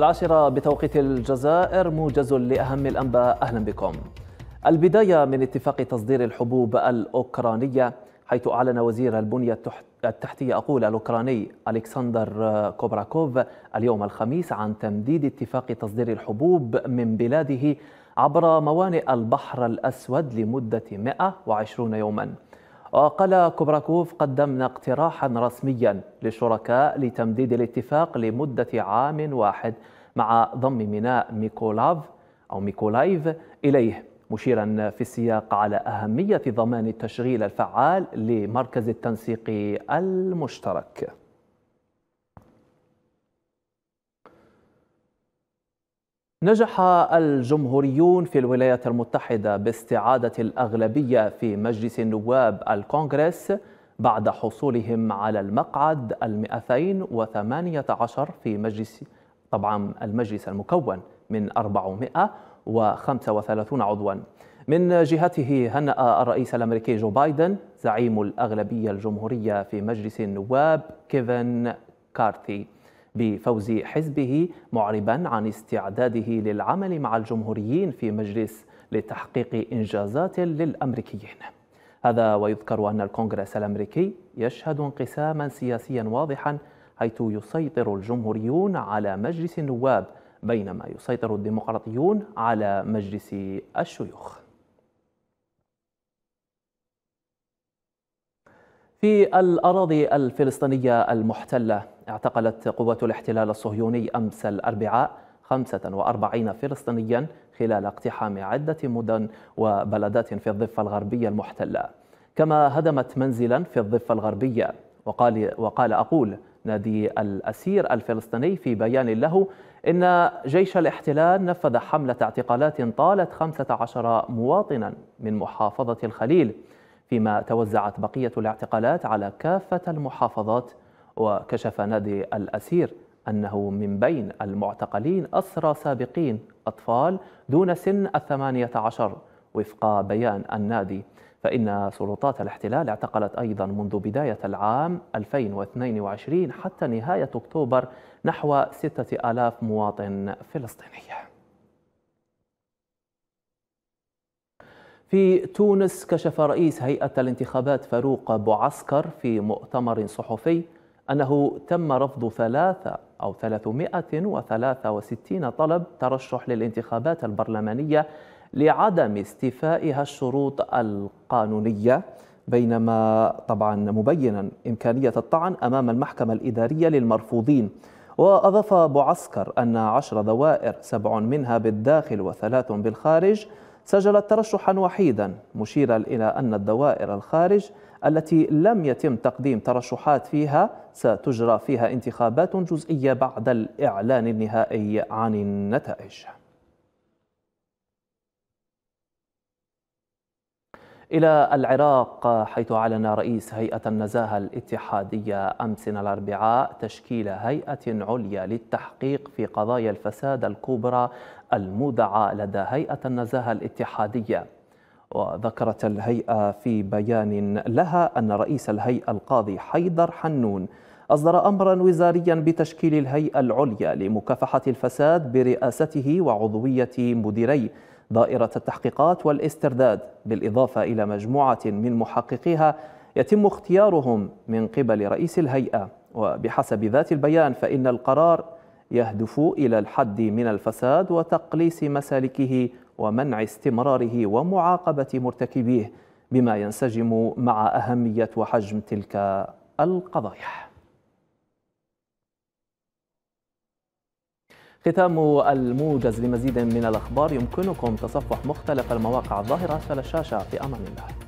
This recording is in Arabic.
العاشرة بتوقيت الجزائر موجز لأهم الأنباء أهلا بكم البداية من اتفاق تصدير الحبوب الأوكرانية حيث أعلن وزير البنية التحتية أقول الأوكراني ألكسندر كوبراكوف اليوم الخميس عن تمديد اتفاق تصدير الحبوب من بلاده عبر موانئ البحر الأسود لمدة 120 يوماً وقال كوبراكوف قدمنا اقتراحا رسميا للشركاء لتمديد الاتفاق لمدة عام واحد مع ضم ميناء ميكولاف أو ميكولايف إليه مشيرا في السياق على أهمية ضمان التشغيل الفعال لمركز التنسيق المشترك نجح الجمهوريون في الولايات المتحدة باستعادة الأغلبية في مجلس النواب الكونغرس بعد حصولهم على المقعد ال218 في مجلس طبعا المجلس المكون من 435 عضوا من جهته هنأ الرئيس الأمريكي جو بايدن زعيم الأغلبية الجمهورية في مجلس النواب كيفن كارثي بفوز حزبه معربا عن استعداده للعمل مع الجمهوريين في مجلس لتحقيق إنجازات للأمريكيين هذا ويذكر أن الكونغرس الأمريكي يشهد انقساما سياسيا واضحا حيث يسيطر الجمهوريون على مجلس النواب بينما يسيطر الديمقراطيون على مجلس الشيوخ في الأراضي الفلسطينية المحتلة اعتقلت قوات الاحتلال الصهيوني أمس الأربعاء 45 فلسطينيا خلال اقتحام عدة مدن وبلدات في الضفة الغربية المحتلة كما هدمت منزلا في الضفة الغربية وقال, وقال أقول نادي الأسير الفلسطيني في بيان له إن جيش الاحتلال نفذ حملة اعتقالات طالت 15 مواطنا من محافظة الخليل فيما توزعت بقية الاعتقالات على كافة المحافظات وكشف نادي الأسير أنه من بين المعتقلين أسرى سابقين أطفال دون سن الثمانية عشر وفق بيان النادي فإن سلطات الاحتلال اعتقلت أيضا منذ بداية العام 2022 حتى نهاية أكتوبر نحو 6000 مواطن فلسطيني في تونس كشف رئيس هيئة الانتخابات فاروق بوعسكر في مؤتمر صحفي أنه تم رفض ثلاثة أو 363 طلب ترشح للانتخابات البرلمانية لعدم استيفائها الشروط القانونية بينما طبعا مبينا إمكانية الطعن أمام المحكمة الإدارية للمرفوضين وأضاف بوعسكر أن عشر دوائر سبع منها بالداخل وثلاث بالخارج سجلت ترشحا وحيدا مشيرا إلى أن الدوائر الخارج التي لم يتم تقديم ترشحات فيها ستجرى فيها انتخابات جزئية بعد الإعلان النهائي عن النتائج إلى العراق حيث أعلن رئيس هيئة النزاهة الاتحادية أمس الأربعاء تشكيل هيئة عليا للتحقيق في قضايا الفساد الكبرى المودعة لدى هيئة النزاهة الاتحادية وذكرت الهيئة في بيان لها أن رئيس الهيئة القاضي حيدر حنون أصدر أمرا وزاريا بتشكيل الهيئة العليا لمكافحة الفساد برئاسته وعضوية مديري دائرة التحقيقات والاسترداد بالإضافة إلى مجموعة من محققيها يتم اختيارهم من قبل رئيس الهيئة وبحسب ذات البيان فإن القرار يهدف إلى الحد من الفساد وتقليص مسالكه ومنع استمراره ومعاقبة مرتكبيه بما ينسجم مع أهمية وحجم تلك القضايا ختام الموجز لمزيد من الأخبار يمكنكم تصفح مختلف المواقع الظاهرة على الشاشة في أمان الله